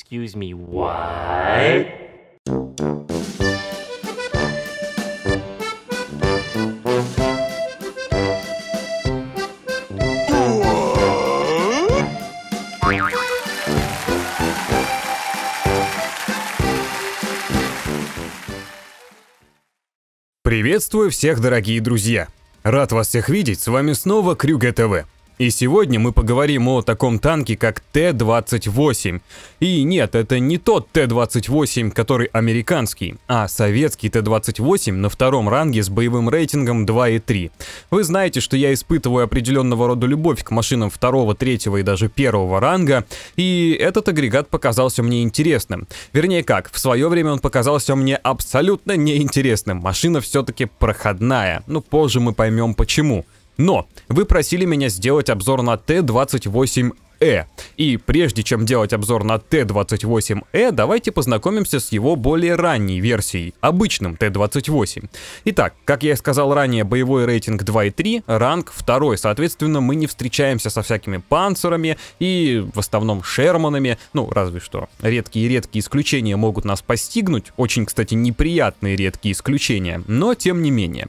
Excuse me, what? Приветствую всех, дорогие друзья! Рад вас всех видеть, с вами снова Крюге ТВ. И сегодня мы поговорим о таком танке, как Т-28. И нет, это не тот Т-28, который американский, а советский Т-28 на втором ранге с боевым рейтингом 2,3. Вы знаете, что я испытываю определенного рода любовь к машинам второго, третьего и даже первого ранга, и этот агрегат показался мне интересным. Вернее как, в свое время он показался мне абсолютно неинтересным. Машина все-таки проходная. но ну, позже мы поймем Почему? Но вы просили меня сделать обзор на Т-28 э И прежде чем делать обзор на т 28 э давайте познакомимся с его более ранней версией, обычным Т-28. Итак, как я и сказал ранее, боевой рейтинг 2.3, ранг 2, соответственно, мы не встречаемся со всякими панцерами и в основном шерманами, ну, разве что. Редкие-редкие исключения могут нас постигнуть, очень, кстати, неприятные редкие исключения, но тем не менее.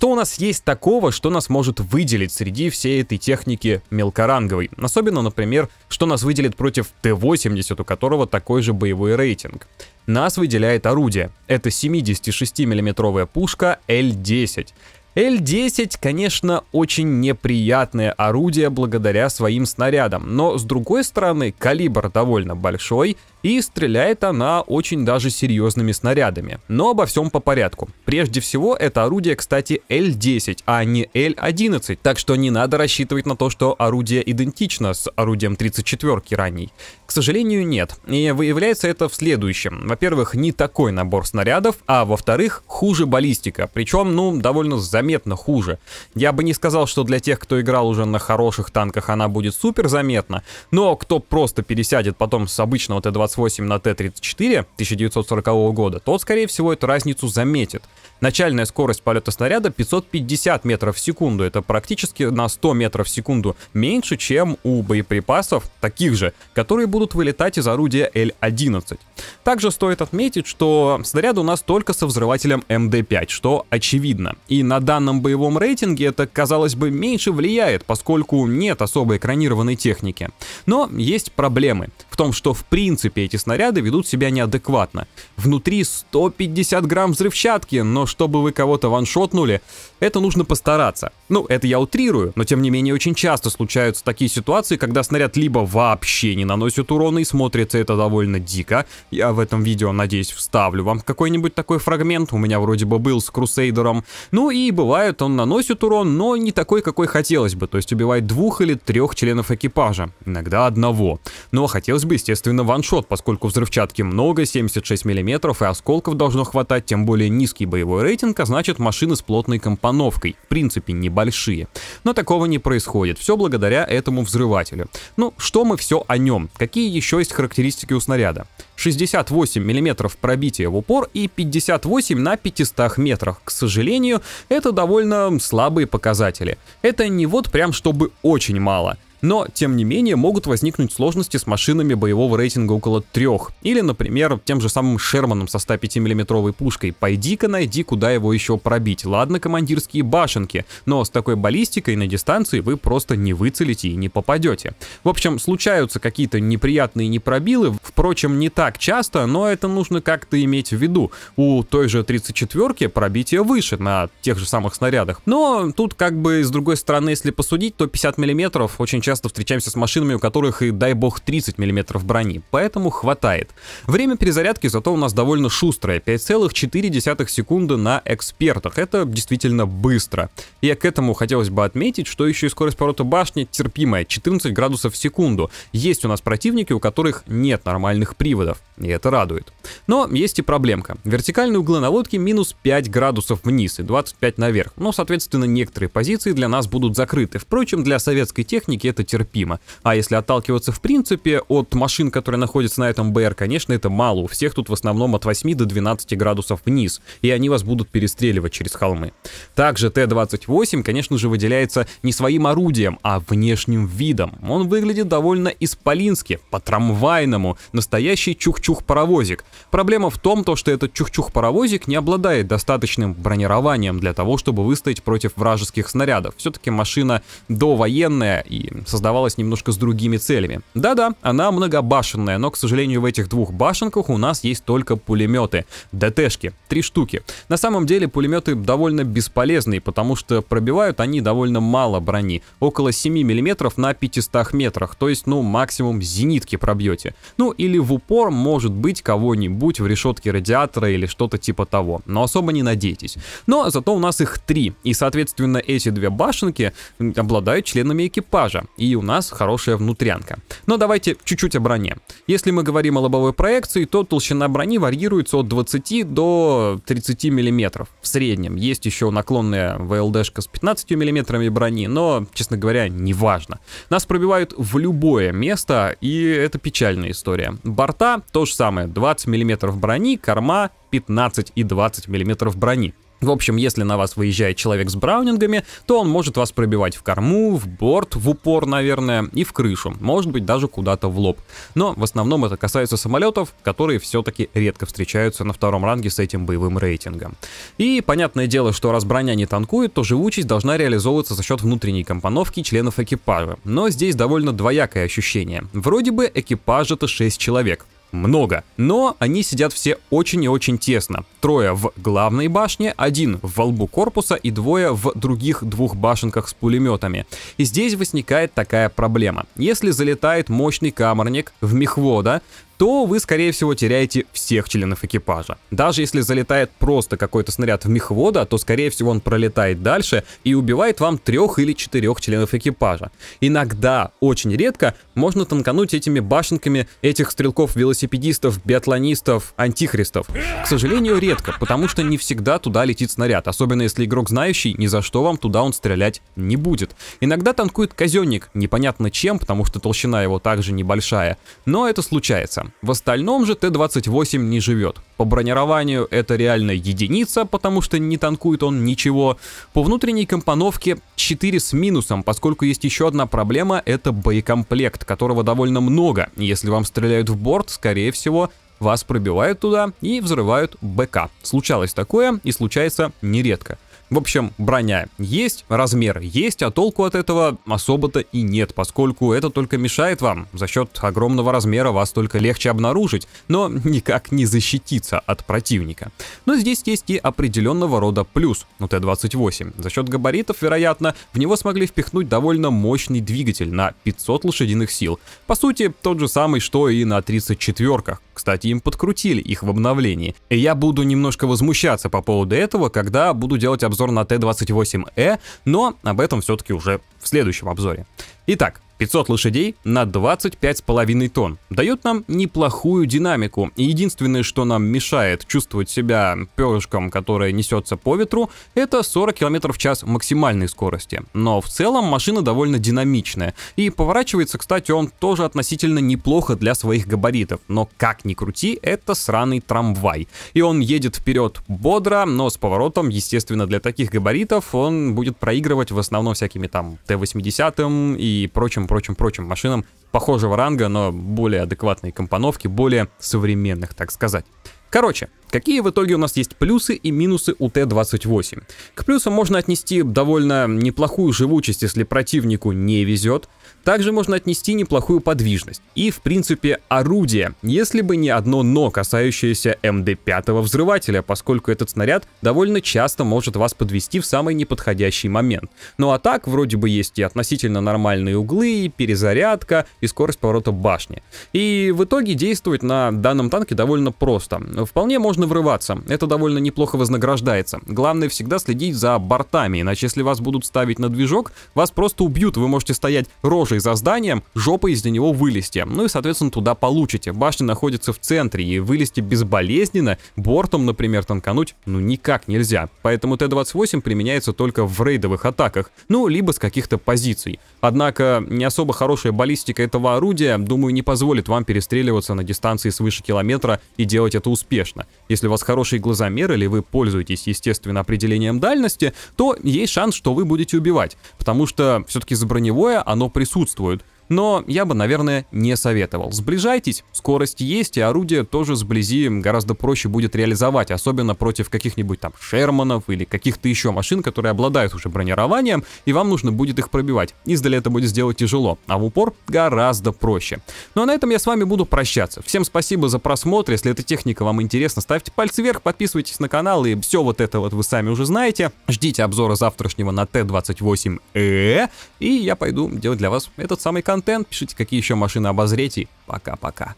Что у нас есть такого, что нас может выделить среди всей этой техники мелкоранговой? Особенно, например, что нас выделит против Т-80, у которого такой же боевой рейтинг. Нас выделяет орудие. Это 76 миллиметровая пушка Л-10. Л-10, конечно, очень неприятное орудие благодаря своим снарядам, но с другой стороны калибр довольно большой и стреляет она очень даже серьезными снарядами. Но обо всем по порядку. Прежде всего, это орудие, кстати, Л-10, а не Л-11, так что не надо рассчитывать на то, что орудие идентично с орудием 34-ки ранней. К сожалению, нет. И выявляется это в следующем. Во-первых, не такой набор снарядов, а во-вторых, хуже баллистика, причем, ну, довольно за заметно хуже. Я бы не сказал, что для тех, кто играл уже на хороших танках, она будет супер заметна, но кто просто пересядет потом с обычного Т-28 на Т-34 1940 года, тот, скорее всего, эту разницу заметит. Начальная скорость полета снаряда 550 метров в секунду. Это практически на 100 метров в секунду меньше, чем у боеприпасов таких же, которые будут вылетать из орудия L-11. Также стоит отметить, что снаряд у нас только со взрывателем МД-5, что очевидно. И на данном боевом рейтинге это, казалось бы, меньше влияет, поскольку нет особой экранированной техники. Но есть проблемы том, что в принципе эти снаряды ведут себя неадекватно. Внутри 150 грамм взрывчатки, но чтобы вы кого-то ваншотнули, это нужно постараться. Ну, это я утрирую, но тем не менее очень часто случаются такие ситуации, когда снаряд либо вообще не наносит урона и смотрится это довольно дико. Я в этом видео, надеюсь, вставлю вам какой-нибудь такой фрагмент, у меня вроде бы был с Крусейдером. Ну и бывает, он наносит урон, но не такой, какой хотелось бы, то есть убивает двух или трех членов экипажа, иногда одного. Но хотелось бы бы, естественно, ваншот, поскольку взрывчатки много, 76 мм и осколков должно хватать, тем более низкий боевой рейтинг, а значит машины с плотной компоновкой, в принципе небольшие. Но такого не происходит, все благодаря этому взрывателю. Ну, что мы все о нем? Какие еще есть характеристики у снаряда? 68 мм пробития в упор и 58 на 500 метрах. К сожалению, это довольно слабые показатели. Это не вот прям чтобы очень мало. Но, тем не менее, могут возникнуть сложности с машинами боевого рейтинга около трех, или, например, тем же самым Шерманом со 105 миллиметровой пушкой. Пойди-ка найди, куда его еще пробить. Ладно, командирские башенки, но с такой баллистикой на дистанции вы просто не выцелите и не попадете. В общем, случаются какие-то неприятные непробилы, впрочем, не так часто, но это нужно как-то иметь в виду. У той же 34-ки пробитие выше на тех же самых снарядах. Но тут как бы с другой стороны, если посудить, то 50 миллиметров очень часто часто встречаемся с машинами, у которых и, дай бог, 30 мм брони, поэтому хватает. Время перезарядки зато у нас довольно шустрое, 5,4 секунды на экспертах, это действительно быстро. И к этому хотелось бы отметить, что еще и скорость поворота башни терпимая, 14 градусов в секунду. Есть у нас противники, у которых нет нормальных приводов, и это радует. Но есть и проблемка. Вертикальные углы наводки минус 5 градусов вниз и 25 наверх, но, соответственно, некоторые позиции для нас будут закрыты. Впрочем, для советской техники это это терпимо. А если отталкиваться в принципе от машин, которые находятся на этом БР, конечно, это мало. У всех тут в основном от 8 до 12 градусов вниз, и они вас будут перестреливать через холмы. Также Т-28, конечно же, выделяется не своим орудием, а внешним видом. Он выглядит довольно исполински, по-трамвайному, настоящий чух-чух-паровозик. Проблема в том, то, что этот чух-чух-паровозик не обладает достаточным бронированием для того, чтобы выстоять против вражеских снарядов. Все-таки машина довоенная и создавалась немножко с другими целями. Да-да, она многобашенная, но, к сожалению, в этих двух башенках у нас есть только пулеметы. ДТшки. Три штуки. На самом деле пулеметы довольно бесполезные, потому что пробивают они довольно мало брони. Около 7 мм на 500 метрах, то есть, ну, максимум зенитки пробьете. Ну, или в упор, может быть, кого-нибудь в решетке радиатора или что-то типа того. Но особо не надейтесь. Но зато у нас их три, и, соответственно, эти две башенки обладают членами экипажа и у нас хорошая внутрянка. Но давайте чуть-чуть о броне. Если мы говорим о лобовой проекции, то толщина брони варьируется от 20 до 30 мм в среднем. Есть еще наклонная ВЛДшка с 15 мм брони, но, честно говоря, не важно. Нас пробивают в любое место, и это печальная история. Борта то же самое, 20 мм брони, корма 15 и 20 мм брони. В общем, если на вас выезжает человек с браунингами, то он может вас пробивать в корму, в борт, в упор, наверное, и в крышу, может быть, даже куда-то в лоб. Но в основном это касается самолетов, которые все-таки редко встречаются на втором ранге с этим боевым рейтингом. И понятное дело, что раз броня не танкует, то живучесть должна реализовываться за счет внутренней компоновки членов экипажа. Но здесь довольно двоякое ощущение. Вроде бы экипаж это 6 человек, много. Но они сидят все очень и очень тесно. Трое в главной башне, один в лбу корпуса и двое в других двух башенках с пулеметами. И здесь возникает такая проблема. Если залетает мощный камерник в мехвода, то вы, скорее всего, теряете всех членов экипажа. Даже если залетает просто какой-то снаряд в мехвода, то, скорее всего, он пролетает дальше и убивает вам трех или четырех членов экипажа. Иногда, очень редко, можно танкануть этими башенками этих стрелков-велосипедистов, биатлонистов, антихристов. К сожалению, редко, потому что не всегда туда летит снаряд, особенно если игрок знающий, ни за что вам туда он стрелять не будет. Иногда танкует казенник, непонятно чем, потому что толщина его также небольшая, но это случается. В остальном же Т-28 не живет. По бронированию это реально единица, потому что не танкует он ничего. По внутренней компоновке 4 с минусом, поскольку есть еще одна проблема, это боекомплект, которого довольно много. Если вам стреляют в борт, скорее всего, вас пробивают туда и взрывают БК. Случалось такое и случается нередко. В общем, броня есть, размер есть, а толку от этого особо-то и нет, поскольку это только мешает вам. За счет огромного размера вас только легче обнаружить, но никак не защититься от противника. Но здесь есть и определенного рода плюс у Т-28. За счет габаритов, вероятно, в него смогли впихнуть довольно мощный двигатель на 500 лошадиных сил. По сути, тот же самый, что и на 34-ках. Кстати, им подкрутили их в обновлении. И я буду немножко возмущаться по поводу этого, когда буду делать обзор обзор на Т-28Э, но об этом все-таки уже в следующем обзоре. Итак, 500 лошадей на 25,5 тонн. Дает нам неплохую динамику, и единственное, что нам мешает чувствовать себя перышком, которое несется по ветру, это 40 км в час максимальной скорости. Но в целом машина довольно динамичная, и поворачивается, кстати, он тоже относительно неплохо для своих габаритов, но как ни крути, это сраный трамвай. И он едет вперед бодро, но с поворотом, естественно, для таких габаритов он будет проигрывать в основном всякими там Т-80 и прочим прочим-прочим машинам похожего ранга, но более адекватной компоновки, более современных, так сказать. Короче, какие в итоге у нас есть плюсы и минусы у Т-28? К плюсам можно отнести довольно неплохую живучесть, если противнику не везет, также можно отнести неплохую подвижность и, в принципе, орудие, если бы не одно «но», касающееся МД-5 взрывателя, поскольку этот снаряд довольно часто может вас подвести в самый неподходящий момент. Ну а так, вроде бы есть и относительно нормальные углы, и перезарядка, и скорость поворота башни. И в итоге действовать на данном танке довольно просто. Вполне можно врываться, это довольно неплохо вознаграждается. Главное всегда следить за бортами, иначе если вас будут ставить на движок, вас просто убьют, вы можете стоять рожь похожие за зданием, жопой из него вылезти, ну и, соответственно, туда получите. Башня находится в центре, и вылезти безболезненно, бортом, например, танкануть, ну никак нельзя. Поэтому Т-28 применяется только в рейдовых атаках, ну, либо с каких-то позиций. Однако, не особо хорошая баллистика этого орудия, думаю, не позволит вам перестреливаться на дистанции свыше километра и делать это успешно. Если у вас хороший глазомер или вы пользуетесь, естественно, определением дальности, то есть шанс, что вы будете убивать, потому что все-таки за броневое оно присутствует присутствуют но я бы, наверное, не советовал. Сближайтесь, скорость есть, и орудие тоже сблизи гораздо проще будет реализовать, особенно против каких-нибудь там Шерманов или каких-то еще машин, которые обладают уже бронированием, и вам нужно будет их пробивать. Издали это будет сделать тяжело, а в упор гораздо проще. Ну а на этом я с вами буду прощаться. Всем спасибо за просмотр, если эта техника вам интересна, ставьте пальцы вверх, подписывайтесь на канал, и все вот это вот вы сами уже знаете. Ждите обзора завтрашнего на Т-28Э, и я пойду делать для вас этот самый контент контент, пишите, какие еще машины обозреть и пока-пока.